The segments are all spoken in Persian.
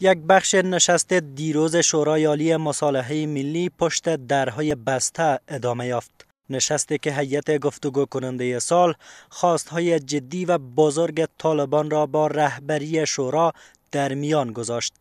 یک بخش نشست دیروز شورای عالی مصالحه ملی پشت درهای بسته ادامه یافت. نشستی که هیئت گفتگو کننده سال خواستهای جدی و بزرگ طالبان را با رهبری شورا در میان گذاشت.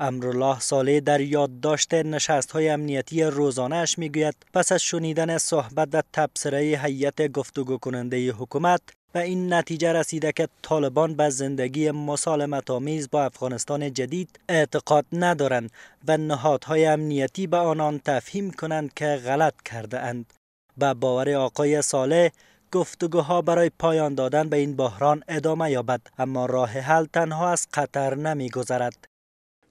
امرالله ساله در یادداشت نشست های امنیتی روزانهش میگوید پس از شنیدن صحبت و تبصره هیئت گفتگو کننده حکومت به این نتیجه رسیده که طالبان به زندگی مسالمت آمیز با افغانستان جدید اعتقاد ندارند و نهادهای امنیتی به آنان تفهیم کنند که غلط کرده اند. به باور آقای ساله گفتگوها برای پایان دادن به این بحران ادامه یابد اما راه حل تنها از قطر نمی نمیگذرد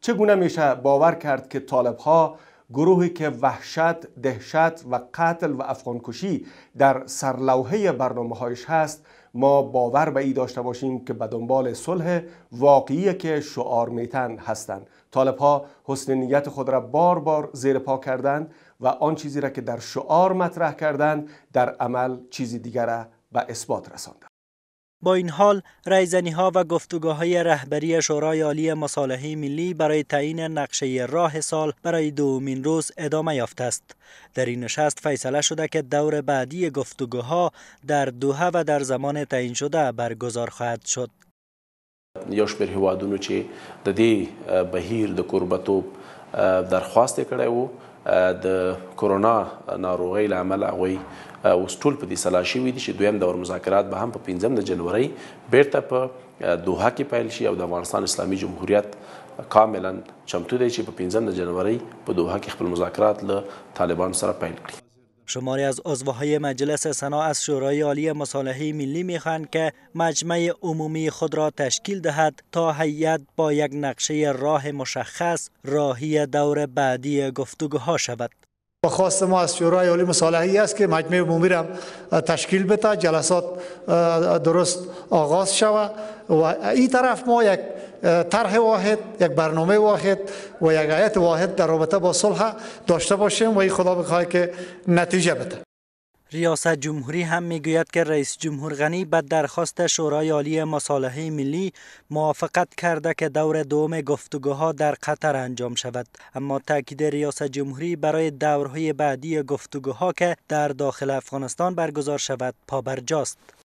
چگونه میشه باور کرد که طالب ها گروهی که وحشت، دهشت و قتل و افغانکشی در سرلوحه برنامه هایش هست ما باور به ای داشته باشیم که به دنبال صلح واقعی که شعار میتن هستند طالب ها حسن نیت خود را بار بار زیر پا کردند و آن چیزی را که در شعار مطرح کردند در عمل چیزی دیگر را به اثبات رساندند با این حال رایزنی ها و گفتگاه های رهبری شورای عالی مصالحه ملی برای تعیین نقشه راه سال برای دومین روز ادامه یافته است. در این نشست فیصله شده که دور بعدی گفتگوها در دوحه و در زمان تعیین شده برگزار خواهد شد. یو شمېر هوادونو چې د بهیر د درخواست کرده کړی د کورونا ناروغي لامل اوي اوس ټول په دې سلا شوي دي چې دویم دور مذاکرات به هم په 15 د جنوري بیرته په دوحه کې پیل شي او د افغانستان اسلامي جمهوریت کاملا چمتو دی چې په 15 د جنوري په دوحه کې خپل مذاکرات له طالبان سره پیل کړي شماری از عضوهای مجلس سنا از شورای عالی مصالحه ملی میخواهند که مجمع عمومی خود را تشکیل دهد تا هیئت با یک نقشه راه مشخص راهی دور بعدی گفتگوها شود خواست ما از شورای عالی مصالحی است که مجمع عمومی را تشکیل بده جلسات درست آغاز شود و این طرف ما یک طرح واحد یک برنامه واحد و یک آیت واحد در رابطه با صلح داشته باشیم و این خدا بخواهد که نتیجه بده ریاست جمهوری هم میگوید که رئیس جمهور غنی به درخواست شورای عالی مصالحه ملی موافقت کرده که دور دوم گفتگوها در قطر انجام شود اما تاکید ریاست جمهوری برای دورهای بعدی گفتگوها که در داخل افغانستان برگزار شود پابرجاست